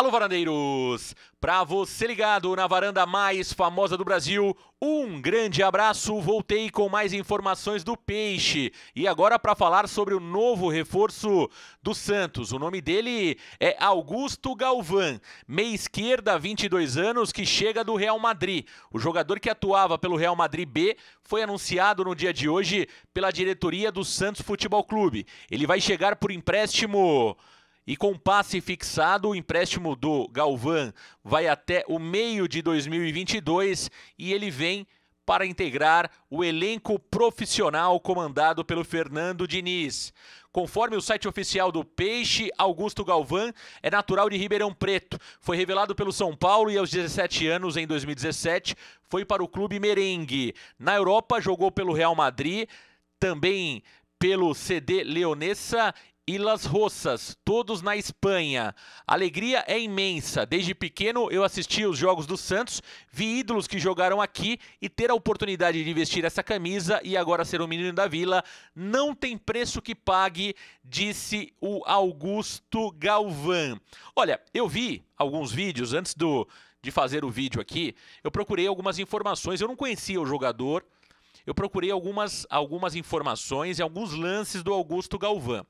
Alô, varandeiros! Pra você ligado na varanda mais famosa do Brasil, um grande abraço. Voltei com mais informações do Peixe. E agora para falar sobre o novo reforço do Santos. O nome dele é Augusto Galvão, meia esquerda, 22 anos, que chega do Real Madrid. O jogador que atuava pelo Real Madrid B foi anunciado no dia de hoje pela diretoria do Santos Futebol Clube. Ele vai chegar por empréstimo e com passe fixado, o empréstimo do Galvan vai até o meio de 2022 e ele vem para integrar o elenco profissional comandado pelo Fernando Diniz. Conforme o site oficial do Peixe, Augusto Galvão é natural de Ribeirão Preto. Foi revelado pelo São Paulo e aos 17 anos, em 2017, foi para o clube merengue. Na Europa, jogou pelo Real Madrid, também pelo CD Leonessa e Las Roças, todos na Espanha. alegria é imensa. Desde pequeno eu assisti os jogos do Santos, vi ídolos que jogaram aqui e ter a oportunidade de vestir essa camisa e agora ser um menino da vila não tem preço que pague, disse o Augusto Galvão. Olha, eu vi alguns vídeos antes do de fazer o vídeo aqui, eu procurei algumas informações. Eu não conhecia o jogador. Eu procurei algumas, algumas informações e alguns lances do Augusto Galvão.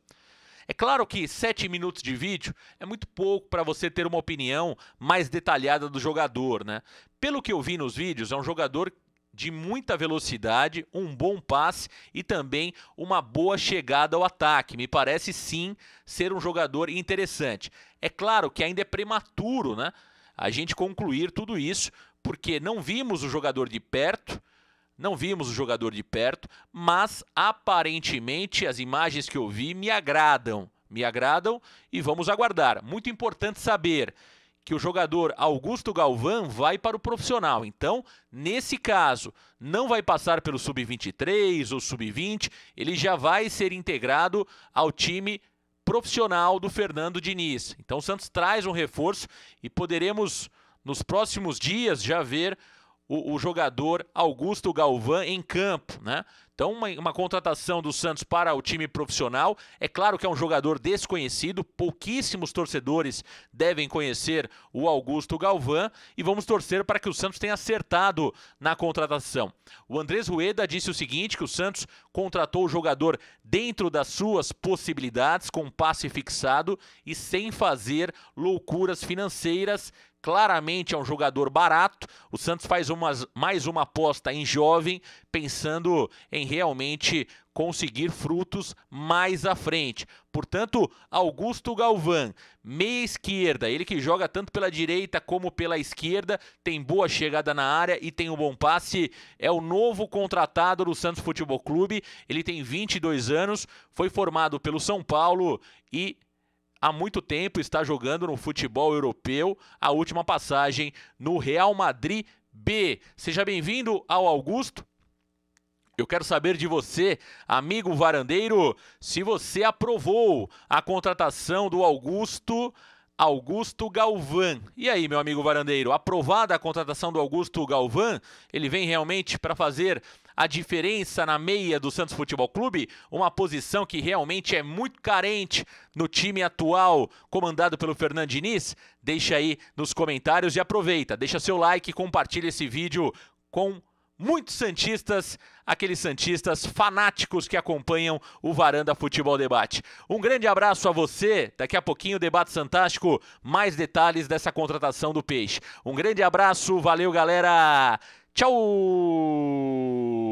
É claro que 7 minutos de vídeo é muito pouco para você ter uma opinião mais detalhada do jogador, né? Pelo que eu vi nos vídeos, é um jogador de muita velocidade, um bom passe e também uma boa chegada ao ataque. Me parece sim ser um jogador interessante. É claro que ainda é prematuro, né? A gente concluir tudo isso, porque não vimos o jogador de perto, não vimos o jogador de perto, mas aparentemente as imagens que eu vi me agradam. Me agradam e vamos aguardar. Muito importante saber que o jogador Augusto Galvão vai para o profissional. Então, nesse caso, não vai passar pelo sub-23 ou sub-20, ele já vai ser integrado ao time profissional do Fernando Diniz. Então, o Santos traz um reforço e poderemos nos próximos dias já ver o, o jogador Augusto Galvão em campo, né? Então, uma, uma, contratação do Santos para o time profissional. É claro que é um jogador desconhecido, pouquíssimos torcedores devem conhecer o Augusto Galvão e vamos torcer para que o Santos tenha acertado na contratação. O Andrés Rueda disse o seguinte: que o Santos contratou o jogador dentro das suas possibilidades, com passe fixado e sem fazer loucuras financeiras claramente é um jogador barato. O Santos faz umas, mais uma aposta em jovem, pensando em realmente conseguir frutos mais à frente. Portanto, Augusto Galvão, meia esquerda, ele que joga tanto pela direita como pela esquerda, tem boa chegada na área e tem um bom passe, é o novo contratado do Santos Futebol Clube. Ele tem 22 anos, foi formado pelo São Paulo e há muito tempo está jogando no futebol europeu. A última passagem no Real Madrid B. Seja bem-vindo ao Augusto. Eu quero saber de você, amigo varandeiro, se você aprovou a contratação do Augusto Augusto Galvão. E aí, meu amigo varandeiro, aprovada a contratação do Augusto Galvão? Ele vem realmente para fazer a diferença na meia do Santos Futebol Clube, uma posição que realmente é muito carente no time atual, comandado pelo Fernando Diniz? Deixa aí nos comentários e aproveita, deixa seu like, compartilha esse vídeo com muitos Santistas, aqueles Santistas fanáticos que acompanham o Varanda Futebol Debate. Um grande abraço a você. Daqui a pouquinho, o Debate fantástico. mais detalhes dessa contratação do Peixe. Um grande abraço, valeu, galera. Tchau!